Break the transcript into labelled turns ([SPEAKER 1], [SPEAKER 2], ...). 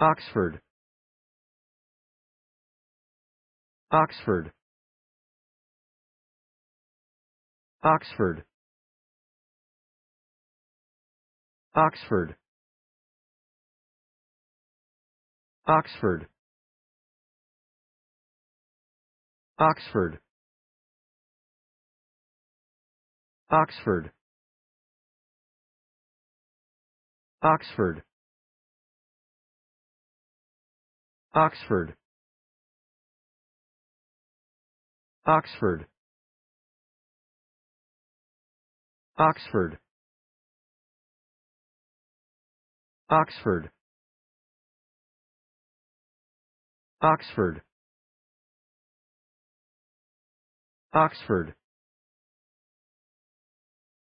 [SPEAKER 1] Oxford Oxford Oxford Oxford Oxford Oxford Oxford Oxford Oxford Oxford Oxford Oxford Oxford Oxford